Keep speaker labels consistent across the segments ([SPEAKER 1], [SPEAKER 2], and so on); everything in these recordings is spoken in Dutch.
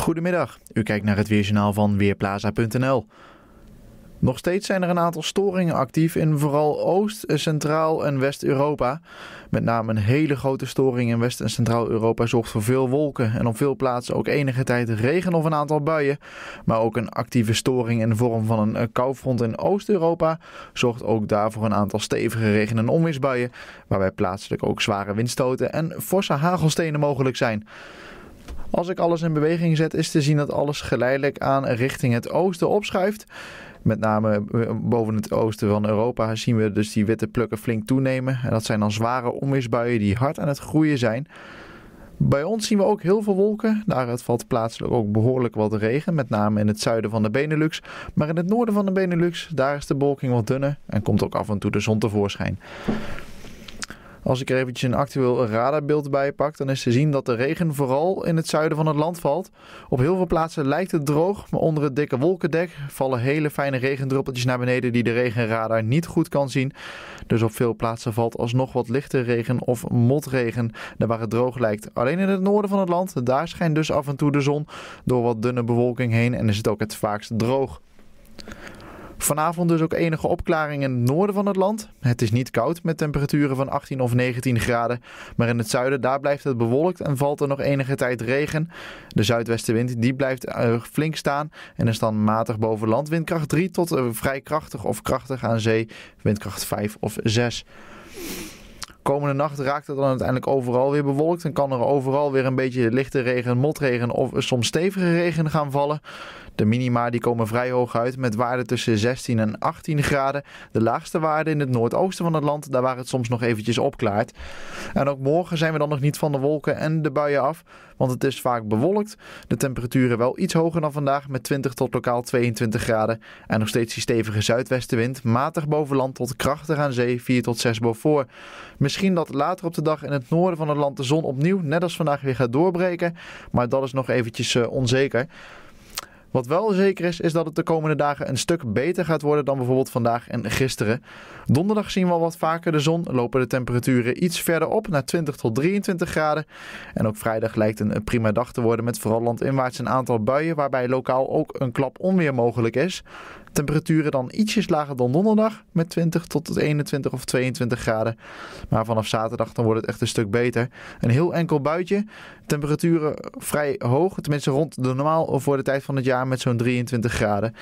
[SPEAKER 1] Goedemiddag, u kijkt naar het Weerjournaal van Weerplaza.nl. Nog steeds zijn er een aantal storingen actief in vooral Oost-, Centraal- en West-Europa. Met name een hele grote storing in West- en Centraal-Europa zorgt voor veel wolken en op veel plaatsen ook enige tijd regen of een aantal buien. Maar ook een actieve storing in de vorm van een eh, koufront in Oost-Europa zorgt ook daarvoor een aantal stevige regen- en onweersbuien, waarbij plaatselijk ook zware windstoten en forse hagelstenen mogelijk zijn. Als ik alles in beweging zet, is te zien dat alles geleidelijk aan richting het oosten opschuift. Met name eh, boven het oosten van Europa zien we dus die witte plukken flink toenemen. En dat zijn dan zware onweersbuien die hard aan het groeien zijn. Bij ons zien we ook heel veel wolken. Daaruit valt plaatselijk ook behoorlijk wat regen, met name in het zuiden van de Benelux. Maar in het noorden van de Benelux, daar is de bewolking wat dunner en komt ook af en toe de zon tevoorschijn. Als ik er eventjes een actueel radarbeeld bij pak, dan is te zien dat de regen vooral in het zuiden van het land valt. Op heel veel plaatsen lijkt het droog, maar onder het dikke wolkendek vallen hele fijne regendruppeltjes naar beneden die de regenradar niet goed kan zien. Dus op veel plaatsen valt alsnog wat lichte regen of motregen, daar waar het droog lijkt. Alleen in het noorden van het land, daar schijnt dus af en toe de zon door wat dunne bewolking heen en is het ook het vaakst droog. Vanavond dus ook enige opklaring in het noorden van het land. Het is niet koud met temperaturen van 18 of 19 graden. Maar in het zuiden, daar blijft het bewolkt en valt er nog enige tijd regen. De zuidwestenwind die blijft eh, flink staan en is dan matig boven land. Windkracht 3 tot eh, vrij krachtig of krachtig aan zee. Windkracht 5 of 6. Komende nacht raakt het dan uiteindelijk overal weer bewolkt en kan er overal weer een beetje lichte regen, motregen of soms stevige regen gaan vallen. De minima die komen vrij hoog uit met waarden tussen 16 en 18 graden. De laagste waarden in het noordoosten van het land, daar waar het soms nog eventjes opklaart. En ook morgen zijn we dan nog niet van de wolken en de buien af, want het is vaak bewolkt. De temperaturen wel iets hoger dan vandaag met 20 tot lokaal 22 graden. En nog steeds die stevige zuidwestenwind, matig boven land tot krachtig aan zee 4 tot 6 boven. Misschien dat later op de dag in het noorden van het land de zon opnieuw, net als vandaag, weer gaat doorbreken. Maar dat is nog eventjes eh, onzeker. Wat wel zeker is, is dat het de komende dagen een stuk beter gaat worden dan bijvoorbeeld vandaag en gisteren. Donderdag zien we al wat vaker de zon, lopen de temperaturen iets verder op naar 20 tot 23 graden. En ook vrijdag lijkt een prima dag te worden met vooral landinwaarts een aantal buien waarbij lokaal ook een klap onweer mogelijk is. Temperaturen dan ietsjes lager dan donderdag met 20 tot 21 of 22 graden. Maar vanaf zaterdag dan wordt het echt een stuk beter. Een heel enkel buitje. Temperaturen vrij hoog, tenminste rond de normaal voor de tijd van het jaar met zo'n 23 graden.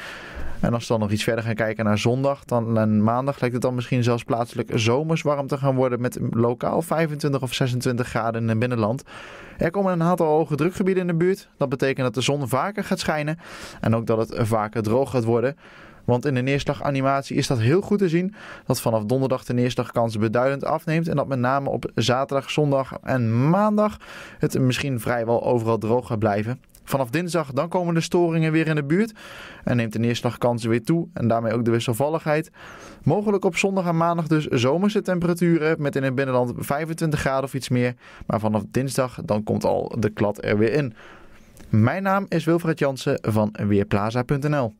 [SPEAKER 1] En als we dan nog iets verder gaan kijken naar zondag dan, en maandag, lijkt het dan misschien zelfs plaatselijk zomers warm te gaan worden met lokaal 25 of 26 graden in het binnenland. Er komen een aantal hoge drukgebieden in de buurt. Dat betekent dat de zon vaker gaat schijnen en ook dat het vaker droog gaat worden. Want in de neerslaganimatie is dat heel goed te zien. Dat vanaf donderdag de neerslagkans beduidend afneemt. En dat met name op zaterdag, zondag en maandag het misschien vrijwel overal droog gaat blijven. Vanaf dinsdag dan komen de storingen weer in de buurt en neemt de neerslagkansen weer toe en daarmee ook de wisselvalligheid. Mogelijk op zondag en maandag dus zomerse temperaturen met in het binnenland 25 graden of iets meer. Maar vanaf dinsdag dan komt al de klad er weer in. Mijn naam is Wilfred Jansen van Weerplaza.nl.